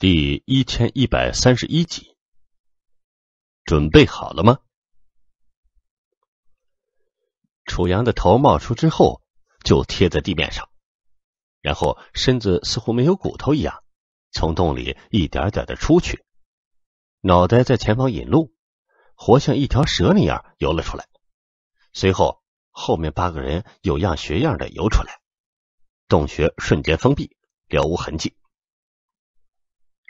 第一千一百三十一集，准备好了吗？楚阳的头冒出之后，就贴在地面上，然后身子似乎没有骨头一样，从洞里一点点的出去，脑袋在前方引路，活像一条蛇那样游了出来。随后，后面八个人有样学样的游出来，洞穴瞬间封闭，了无痕迹。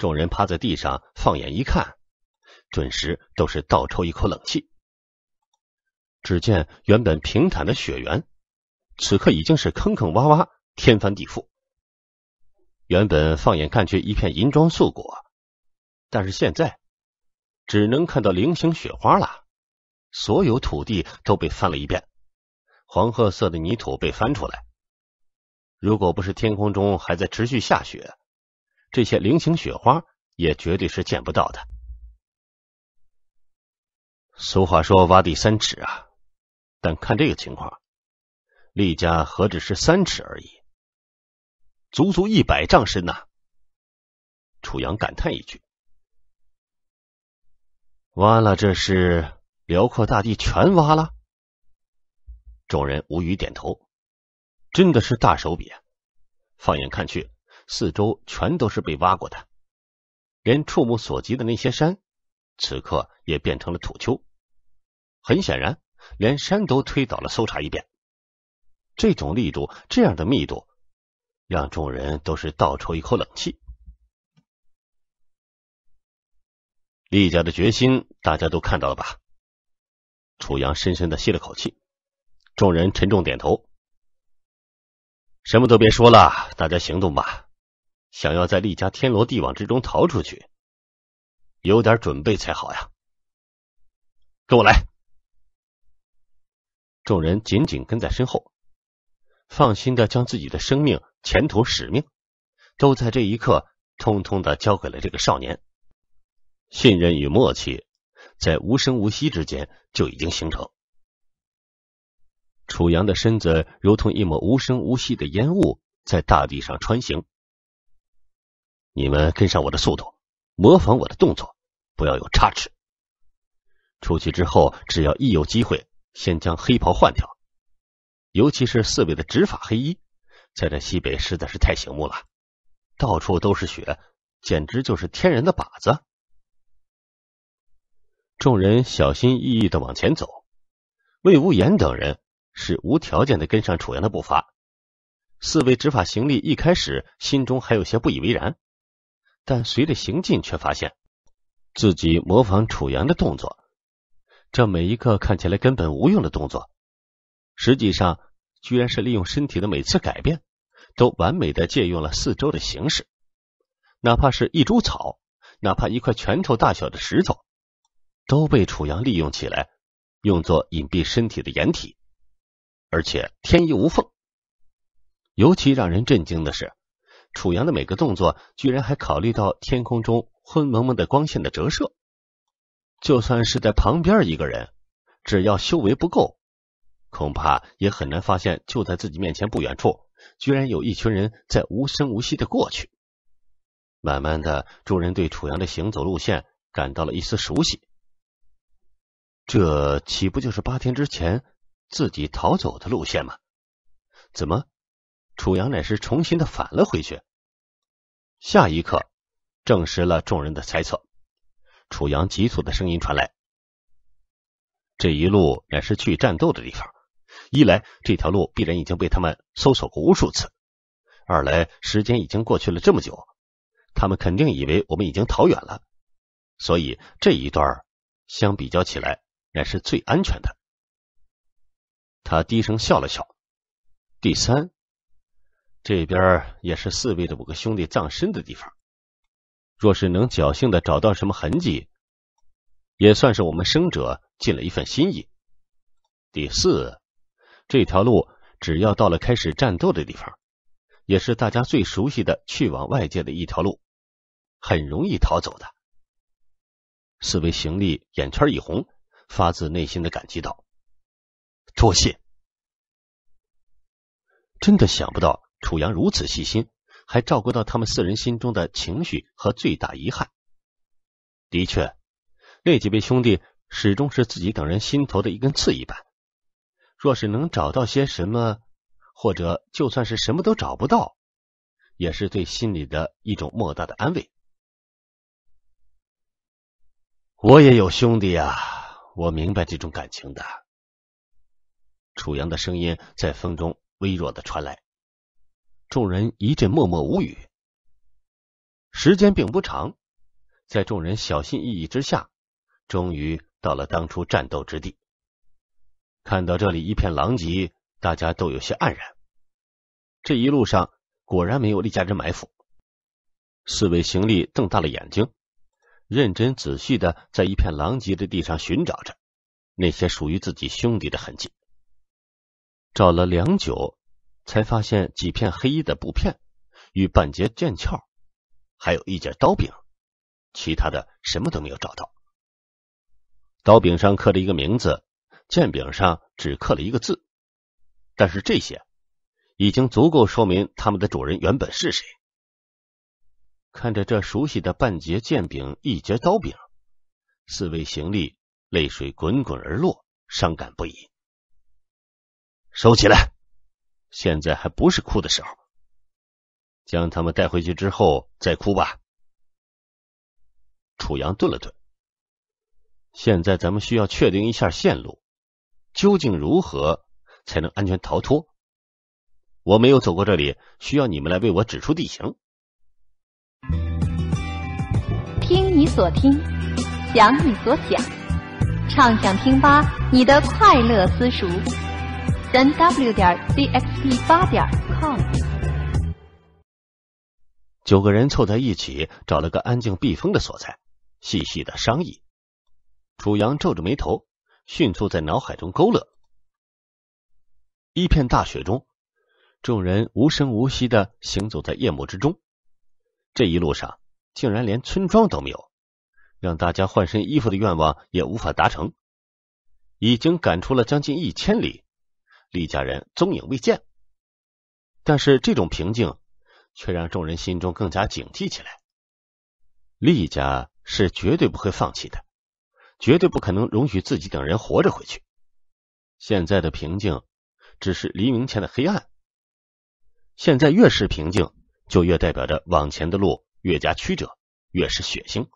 众人趴在地上，放眼一看，顿时都是倒抽一口冷气。只见原本平坦的雪原，此刻已经是坑坑洼洼、天翻地覆。原本放眼看去一片银装素裹，但是现在只能看到菱形雪花了。所有土地都被翻了一遍，黄褐色的泥土被翻出来。如果不是天空中还在持续下雪。这些菱形雪花也绝对是见不到的。俗话说“挖地三尺”啊，但看这个情况，厉家何止是三尺而已，足足一百丈深呐！楚阳感叹一句：“挖了，这是辽阔大地全挖了。”众人无语点头，真的是大手笔。放眼看去。四周全都是被挖过的，连触目所及的那些山，此刻也变成了土丘。很显然，连山都推倒了，搜查一遍。这种力度，这样的密度，让众人都是倒抽一口冷气。厉家的决心，大家都看到了吧？楚阳深深的吸了口气，众人沉重点头。什么都别说了，大家行动吧。想要在厉家天罗地网之中逃出去，有点准备才好呀！跟我来！众人紧紧跟在身后，放心的将自己的生命、前途、使命，都在这一刻通通的交给了这个少年。信任与默契，在无声无息之间就已经形成。楚阳的身子如同一抹无声无息的烟雾，在大地上穿行。你们跟上我的速度，模仿我的动作，不要有差池。出去之后，只要一有机会，先将黑袍换掉。尤其是四位的执法黑衣，在这西北实在是太醒目了，到处都是雪，简直就是天然的靶子。众人小心翼翼的往前走，魏无言等人是无条件的跟上楚阳的步伐。四位执法行力一开始心中还有些不以为然。但随着行进，却发现自己模仿楚阳的动作，这每一个看起来根本无用的动作，实际上居然是利用身体的每次改变，都完美的借用了四周的形式，哪怕是一株草，哪怕一块拳头大小的石头，都被楚阳利用起来，用作隐蔽身体的掩体，而且天衣无缝。尤其让人震惊的是。楚阳的每个动作，居然还考虑到天空中昏蒙蒙的光线的折射。就算是在旁边一个人，只要修为不够，恐怕也很难发现，就在自己面前不远处，居然有一群人在无声无息的过去。慢慢的，众人对楚阳的行走路线感到了一丝熟悉。这岂不就是八天之前自己逃走的路线吗？怎么？楚阳乃是重新的返了回去，下一刻证实了众人的猜测。楚阳急促的声音传来：“这一路乃是去战斗的地方，一来这条路必然已经被他们搜索过无数次，二来时间已经过去了这么久，他们肯定以为我们已经逃远了，所以这一段相比较起来，乃是最安全的。”他低声笑了笑。第三。这边也是四位的五个兄弟葬身的地方，若是能侥幸的找到什么痕迹，也算是我们生者尽了一份心意。第四，这条路只要到了开始战斗的地方，也是大家最熟悉的去往外界的一条路，很容易逃走的。四位行立眼圈一红，发自内心的感激道：“多谢，真的想不到。”楚阳如此细心，还照顾到他们四人心中的情绪和最大遗憾。的确，那几位兄弟始终是自己等人心头的一根刺一般。若是能找到些什么，或者就算是什么都找不到，也是对心里的一种莫大的安慰。我也有兄弟啊，我明白这种感情的。楚阳的声音在风中微弱的传来。众人一阵默默无语。时间并不长，在众人小心翼翼之下，终于到了当初战斗之地。看到这里一片狼藉，大家都有些黯然。这一路上果然没有厉家人埋伏，四位行礼瞪大了眼睛，认真仔细的在一片狼藉的地上寻找着那些属于自己兄弟的痕迹。找了良久。才发现几片黑衣的布片，与半截剑鞘，还有一截刀柄，其他的什么都没有找到。刀柄上刻着一个名字，剑柄上只刻了一个字，但是这些已经足够说明他们的主人原本是谁。看着这熟悉的半截剑柄、一截刀柄，四位行礼，泪水滚滚而落，伤感不已。收起来。现在还不是哭的时候，将他们带回去之后再哭吧。楚阳顿了顿，现在咱们需要确定一下线路，究竟如何才能安全逃脱？我没有走过这里，需要你们来为我指出地形。听你所听，想你所想，畅想听吧，你的快乐私塾。三 w 点 c x p 八点 com。九个人凑在一起，找了个安静避风的所在，细细的商议。楚阳皱着眉头，迅速在脑海中勾勒。一片大雪中，众人无声无息的行走在夜幕之中。这一路上，竟然连村庄都没有，让大家换身衣服的愿望也无法达成。已经赶出了将近一千里。厉家人踪影未见，但是这种平静却让众人心中更加警惕起来。厉家是绝对不会放弃的，绝对不可能容许自己等人活着回去。现在的平静只是黎明前的黑暗。现在越是平静，就越代表着往前的路越加曲折，越是血腥。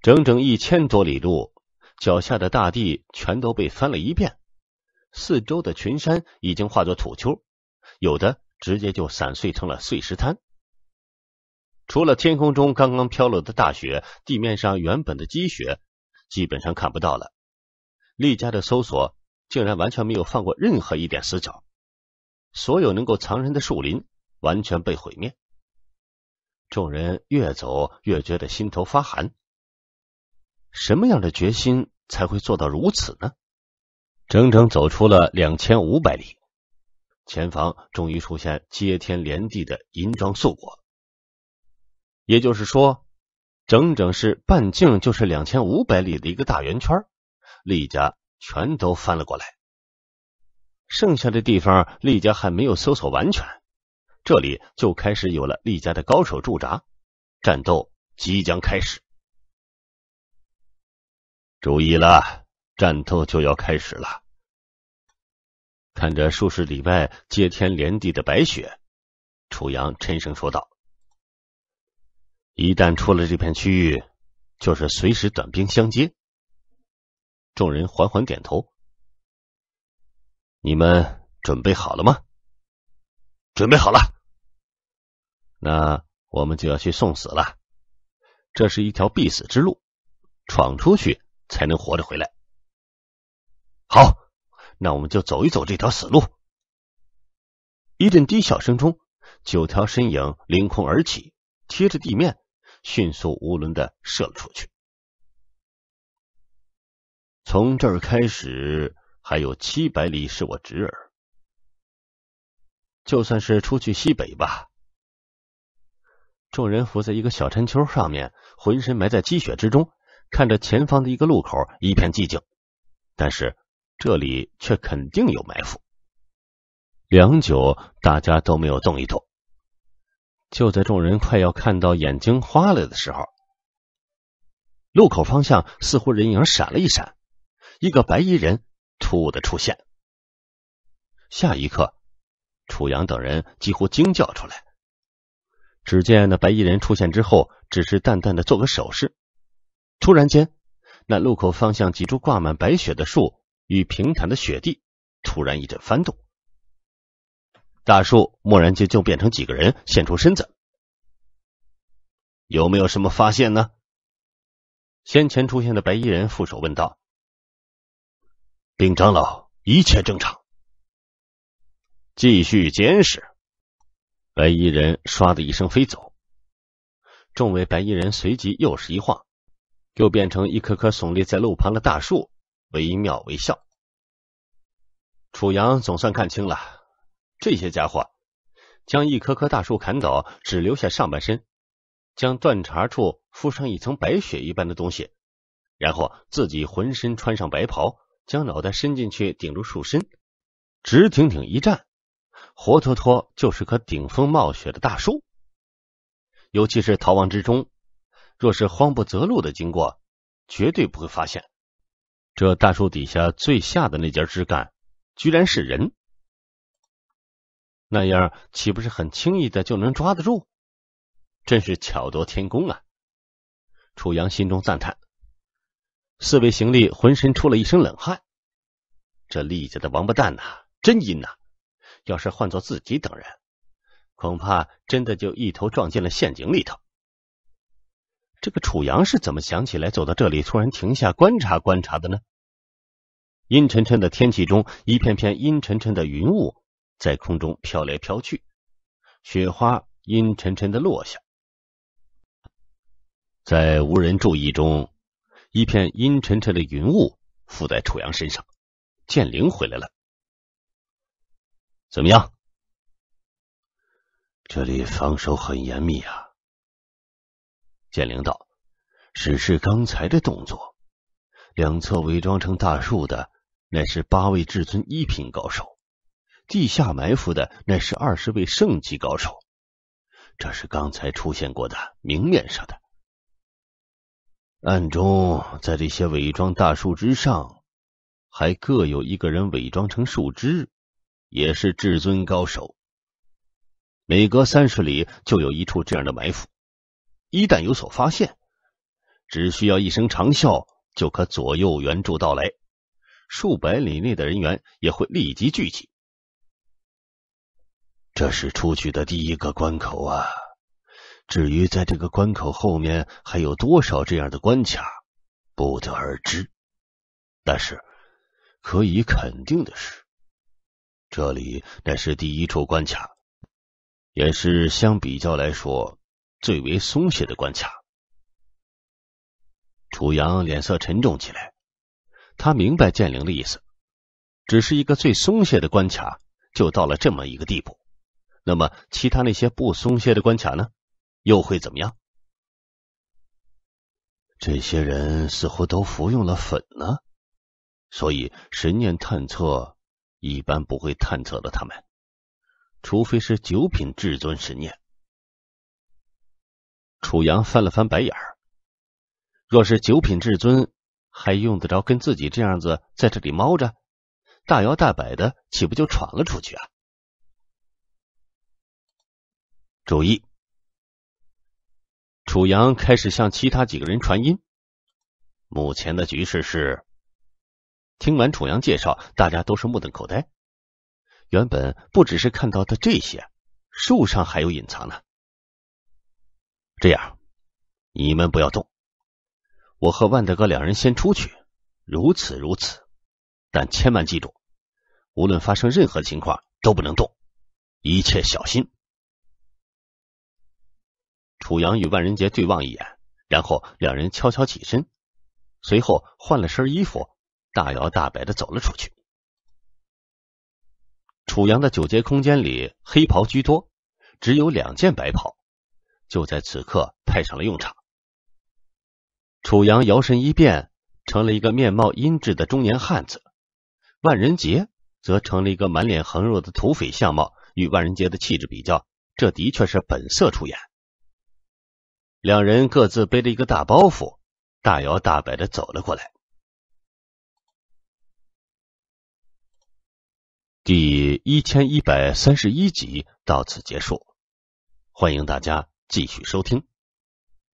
整整一千多里路，脚下的大地全都被翻了一遍。四周的群山已经化作土丘，有的直接就散碎成了碎石滩。除了天空中刚刚飘落的大雪，地面上原本的积雪基本上看不到了。厉家的搜索竟然完全没有放过任何一点死角，所有能够藏人的树林完全被毁灭。众人越走越觉得心头发寒。什么样的决心才会做到如此呢？整整走出了两千五百里，前方终于出现接天连地的银装素裹。也就是说，整整是半径就是两千五百里的一个大圆圈，厉家全都翻了过来。剩下的地方，厉家还没有搜索完全，这里就开始有了厉家的高手驻扎，战斗即将开始。注意了，战斗就要开始了！看着数十里外接天连地的白雪，楚阳沉声说道：“一旦出了这片区域，就是随时短兵相接。”众人缓缓点头：“你们准备好了吗？”“准备好了。”“那我们就要去送死了，这是一条必死之路，闯出去才能活着回来。”“好。”那我们就走一走这条死路。一阵低笑声中，九条身影凌空而起，贴着地面迅速无伦的射了出去。从这儿开始，还有七百里是我侄儿。就算是出去西北吧。众人伏在一个小山丘上面，浑身埋在积雪之中，看着前方的一个路口，一片寂静。但是。这里却肯定有埋伏。良久，大家都没有动一动。就在众人快要看到眼睛花了的时候，路口方向似乎人影闪了一闪，一个白衣人突兀的出现。下一刻，楚阳等人几乎惊叫出来。只见那白衣人出现之后，只是淡淡的做个手势，突然间，那路口方向几株挂满白雪的树。与平坦的雪地突然一阵翻动，大树蓦然间就变成几个人现出身子。有没有什么发现呢？先前出现的白衣人负手问道：“禀长老，一切正常。”继续监视。白衣人唰的一声飞走，众位白衣人随即又是一晃，又变成一棵棵耸立在路旁的大树。惟妙惟肖。楚阳总算看清了，这些家伙将一棵棵大树砍倒，只留下上半身，将断茬处敷上一层白雪一般的东西，然后自己浑身穿上白袍，将脑袋伸进去顶住树身，直挺挺一站，活脱脱就是棵顶风冒雪的大树。尤其是逃亡之中，若是慌不择路的经过，绝对不会发现。这大树底下最下的那截枝干，居然是人，那样岂不是很轻易的就能抓得住？真是巧夺天工啊！楚阳心中赞叹。四位行李浑身出了一身冷汗。这厉家的王八蛋呐，真阴呐！要是换做自己等人，恐怕真的就一头撞进了陷阱里头。这个楚阳是怎么想起来走到这里，突然停下观察观察的呢？阴沉沉的天气中，一片片阴沉沉的云雾在空中飘来飘去，雪花阴沉沉的落下。在无人注意中，一片阴沉沉的云雾附在楚阳身上。剑灵回来了，怎么样？这里防守很严密啊。剑灵道：“只是刚才的动作，两侧伪装成大树的。”乃是八位至尊一品高手，地下埋伏的乃是二十位圣级高手。这是刚才出现过的明面上的，暗中在这些伪装大树之上，还各有一个人伪装成树枝，也是至尊高手。每隔三十里就有一处这样的埋伏，一旦有所发现，只需要一声长啸，就可左右援助到来。数百里内的人员也会立即聚集。这是出去的第一个关口啊！至于在这个关口后面还有多少这样的关卡，不得而知。但是可以肯定的是，这里乃是第一处关卡，也是相比较来说最为松懈的关卡。楚阳脸色沉重起来。他明白剑灵的意思，只是一个最松懈的关卡就到了这么一个地步，那么其他那些不松懈的关卡呢，又会怎么样？这些人似乎都服用了粉呢，所以神念探测一般不会探测到他们，除非是九品至尊神念。楚阳翻了翻白眼儿，若是九品至尊。还用得着跟自己这样子在这里猫着？大摇大摆的，岂不就闯了出去啊？注意，楚阳开始向其他几个人传音。目前的局势是，听完楚阳介绍，大家都是目瞪口呆。原本不只是看到的这些，树上还有隐藏呢。这样，你们不要动。我和万大哥两人先出去，如此如此，但千万记住，无论发生任何情况都不能动，一切小心。楚阳与万人杰对望一眼，然后两人悄悄起身，随后换了身衣服，大摇大摆的走了出去。楚阳的九阶空间里黑袍居多，只有两件白袍，就在此刻派上了用场。楚阳摇身一变，成了一个面貌阴鸷的中年汉子；万人杰则成了一个满脸横肉的土匪相貌。与万人杰的气质比较，这的确是本色出演。两人各自背着一个大包袱，大摇大摆的走了过来。第一千一百三十一集到此结束，欢迎大家继续收听。